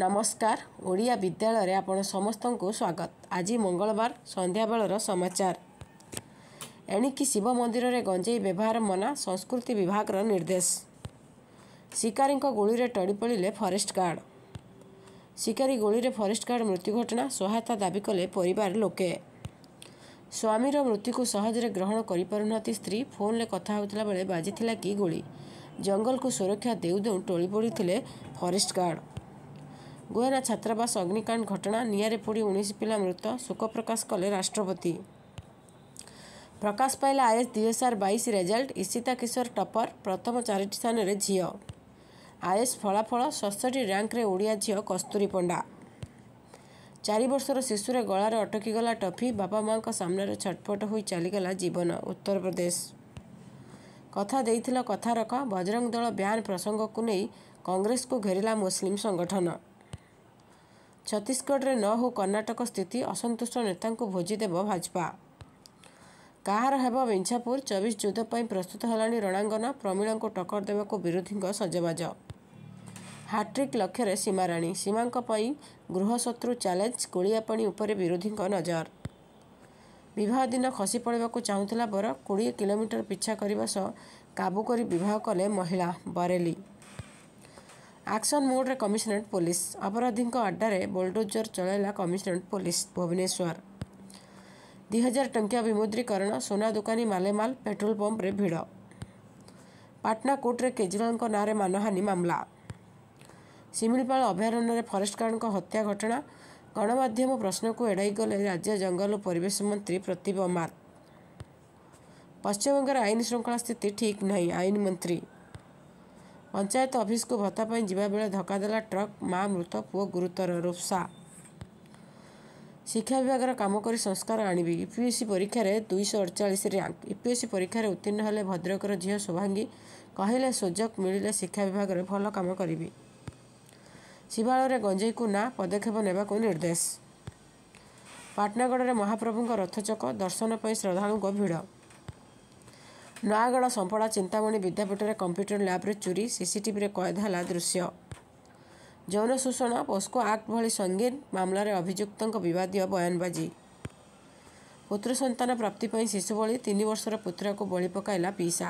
ନମସ୍କାର ଓଡ଼ିଆ ବିଦ୍ୟାଳୟରେ ଆପଣ ସମସ୍ତଙ୍କୁ ସ୍ୱାଗତ ଆଜି ମଙ୍ଗଳବାର ସନ୍ଧ୍ୟାବେଳର ସମାଚାର ଏଣିକି ଶିବ ମନ୍ଦିରରେ ଗଞ୍ଜେଇ ବ୍ୟବହାର ମନା ସଂସ୍କୃତି ବିଭାଗର ନିର୍ଦ୍ଦେଶ ଶିକାରୀଙ୍କ ଗୁଳିରେ ଟଳି ପଡ଼ିଲେ ଫରେଷ୍ଟ ଗାର୍ଡ଼ ଶିକାରୀ ଗୁଳିରେ ଫରେଷ୍ଟ ଗାର୍ଡ଼ ମୃତ୍ୟୁ ଘଟଣା ସହାୟତା ଦାବି କଲେ ପରିବାର ଲୋକେ ସ୍ୱାମୀର ମୃତ୍ୟୁକୁ ସହଜରେ ଗ୍ରହଣ କରିପାରୁନାହାନ୍ତି ସ୍ତ୍ରୀ ଫୋନ୍ରେ କଥା ହେଉଥିଲା ବେଳେ ବାଜିଥିଲା କି ଗୁଳି ଜଙ୍ଗଲକୁ ସୁରକ୍ଷା ଦେଉ ଦେଉ ଟଳି ପଡ଼ିଥିଲେ ଫରେଷ୍ଟ ଗାର୍ଡ଼ ଗୁଆରା ଛାତ୍ରାବାସ ଅଗ୍ନିକାଣ୍ଡ ଘଟଣା ନିଆଁରେ ପୋଡ଼ି ଉଣେଇଶ ପିଲା ମୃତ ଶୋକ ପ୍ରକାଶ କଲେ ରାଷ୍ଟ୍ରପତି ପ୍ରକାଶ ପାଇଲା ଆଏସ୍ ଦୁଇହଜାର ବାଇଶ ରେଜଲ୍ଟ ଇସିତା କିଶୋର ଟପର ପ୍ରଥମ ଚାରିଟି ସ୍ଥାନରେ ଝିଅ ଆଏସ୍ ଫଳାଫଳ ଷଷଠି ର୍ୟାଙ୍କରେ ଓଡ଼ିଆ ଝିଅ କସ୍ତୁରୀ ପଣ୍ଡା ଚାରି ବର୍ଷର ଶିଶୁରେ ଗଳାରେ ଅଟକିଗଲା ଟଫି ବାପା ମାଆଙ୍କ ସାମ୍ନାରେ ଛଟପଟ ହୋଇ ଚାଲିଗଲା ଜୀବନ ଉତ୍ତରପ୍ରଦେଶ କଥା ଦେଇଥିଲା କଥା ରଖ ବଜରଙ୍ଗ ଦଳ ବ୍ୟାନ୍ ପ୍ରସଙ୍ଗକୁ ନେଇ କଂଗ୍ରେସକୁ ଘେରିଲା ମୁସଲିମ୍ ସଂଗଠନ ଛତିଶଗଡ଼ରେ ନ ହେଉ କର୍ଣ୍ଣାଟକ ସ୍ଥିତି ଅସନ୍ତୁଷ୍ଟ ନେତାଙ୍କୁ ଭୋଜିଦେବ ଭାଜପା କାହାର ହେବ ବିଞ୍ଛାପୁର ଚବିଶ ଯୁଦ୍ଧ ପାଇଁ ପ୍ରସ୍ତୁତ ହେଲାଣି ରଣାଙ୍ଗନ ପ୍ରମିଳାଙ୍କୁ ଟକ୍କର ଦେବାକୁ ବିରୋଧୀଙ୍କ ସଜବାଜ ହାଟ୍ରିକ୍ ଲକ୍ଷ୍ୟରେ ସୀମାରାଣୀ ସୀମାଙ୍କ ପାଇଁ ଗୃହଶତ୍ରୁ ଚ୍ୟାଲେଞ୍ଜ ପାଣି ଉପରେ ବିରୋଧୀଙ୍କ ନଜର ବିବାହ ଦିନ ଖସି ପଡ଼ିବାକୁ ଚାହୁଁଥିଲା ବର କୋଡ଼ିଏ କିଲୋମିଟର ପିଛା କରିବା ସହ କାବୁ କରି ବିବାହ କଲେ ମହିଳା ବରେଲି ଆକ୍ସନ୍ ମୋଡ଼ରେ କମିଶନରେଟ୍ ପୋଲିସ ଅପରାଧୀଙ୍କ ଆଡ୍ଡାରେ ବୋଲ୍ଡୋଜର ଚଳାଇଲା କମିଶନରେଟ୍ ପୋଲିସ ଭୁବନେଶ୍ୱର ଦୁଇ ହଜାର ଟଙ୍କିଆ ବିମୁଦ୍ରୀକରଣ ସୁନା ଦୋକାନୀ ମାଲେମାଲ ପେଟ୍ରୋଲ ପମ୍ପରେ ଭିଡ଼ ପାଟନା କୋର୍ଟରେ କେଜରିୱାଲଙ୍କ ନାଁରେ ମାନହାନି ମାମଲା ଶିମିଳିପାଳ ଅଭୟାରଣ୍ୟରେ ଫରେଷ୍ଟଗାର୍ଡଙ୍କ ହତ୍ୟା ଘଟଣା ଗଣମାଧ୍ୟମ ପ୍ରଶ୍ନକୁ ଏଡ଼ାଇ ଗଲେ ରାଜ୍ୟ ଜଙ୍ଗଲ ଓ ପରିବେଶ ମନ୍ତ୍ରୀ ପ୍ରତୀପ ମାର ପଶ୍ଚିମବଙ୍ଗରେ ଆଇନ ଶୃଙ୍ଖଳା ସ୍ଥିତି ଠିକ୍ ନାହିଁ ଆଇନ ମନ୍ତ୍ରୀ ପଞ୍ଚାୟତ ଅଫିସକୁ ଭତ୍ତା ପାଇଁ ଯିବା ବେଳେ ଧକ୍କା ଦେଲା ଟ୍ରକ୍ ମା' ମୃତ ପୁଅ ଗୁରୁତର ରୂପସା ଶିକ୍ଷା ବିଭାଗର କାମ କରି ସଂସ୍କାର ଆଣିବି ୟୁପିଏସ୍ସି ପରୀକ୍ଷାରେ ଦୁଇଶହ ଅଡ଼ଚାଳିଶ ର୍ୟାଙ୍କ ୟୁପିଏସ୍ସି ପରୀକ୍ଷାରେ ଉତ୍ତୀର୍ଣ୍ଣ ହେଲେ ଭଦ୍ରକର ଝିଅ ଶୁଭାଙ୍ଗୀ କହିଲେ ସୁଯୋଗ ମିଳିଲେ ଶିକ୍ଷା ବିଭାଗରେ ଭଲ କାମ କରିବି ଶିବାଳୟରେ ଗଞ୍ଜେଇକୁ ନା ପଦକ୍ଷେପ ନେବାକୁ ନିର୍ଦ୍ଦେଶ ପାଟନାଗଡ଼ରେ ମହାପ୍ରଭୁଙ୍କ ରଥଚକ ଦର୍ଶନ ପାଇଁ ଶ୍ରଦ୍ଧାଳୁଙ୍କ ଭିଡ଼ ନୟାଗଡ଼ ସମ୍ପଳା ଚିନ୍ତାମଣି ବିଦ୍ୟାପୀଠରେ କମ୍ପ୍ୟୁଟର ଲ୍ୟାବ୍ରେ ଚୋରି ସିସିଟିଭିରେ କଏଦ ହେଲା ଦୃଶ୍ୟ ଯୌନ ଶୋଷଣ ପୋସ୍କୋ ଆକ୍ଟ ଭଳି ସଙ୍ଗୀନ ମାମଲାରେ ଅଭିଯୁକ୍ତଙ୍କ ବିବାଦୀୟ ବୟାନବାଜି ପୁତ୍ର ସନ୍ତାନ ପ୍ରାପ୍ତି ପାଇଁ ଶିଶୁ ଭଳି ତିନି ବର୍ଷର ପୁତ୍ରକୁ ବଳି ପକାଇଲା ପିସା